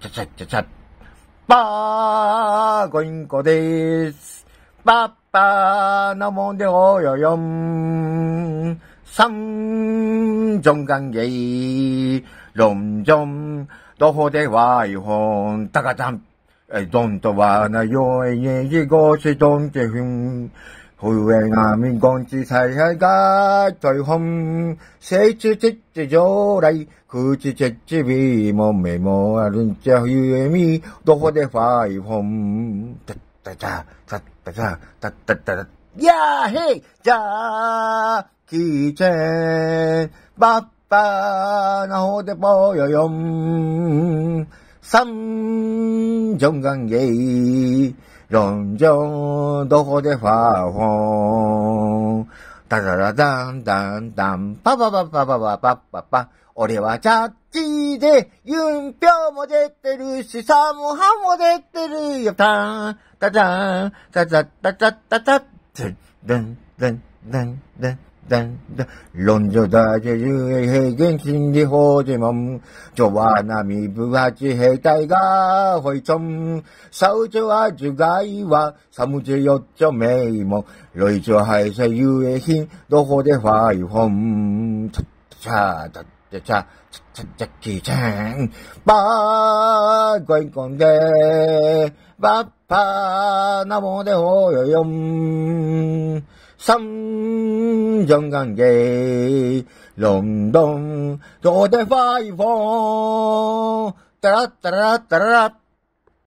ちゃちゃちゃちゃ。パーゴインコです。パッパーのもんでおよよん。さン、ジョンガンげい。ろんじょん。どほではいほん。たかちゃん。え、どんとはなよえねぎごしどんけふん。好上が民軍地災害が台本、聖地地地上来、空地地地ビーもめもあるんちゃゆえみ、どこでファイフォン、たったゃ、たったゃ、たったた、やーへいじゃあ、聞いて、ばっぱなほでぽよよん。三、ジョンガンゲイ、ロンジョン、どこでファーホォン。ダダラダンダンダン、パパパパパパパパパ。俺はジャッジで、ユンピョウも出てるし、サムハも出てるよ。タン、タタン、タタタタタタ、ドゥン、ドゥン、ドゥン、ドゥン。ん論女だけ十平原心理法でも、女は波分八兵隊が、ほいちん、サウョは樹外は、サムチヨッチョメイロイジョハイセユエヒン、どこでファイホン、チャッチャーだってチャ、チャッチャッキーちゃん、ばー、ごいこんで、爸那我得好游泳，心中干基隆东，我得快活。哒哒哒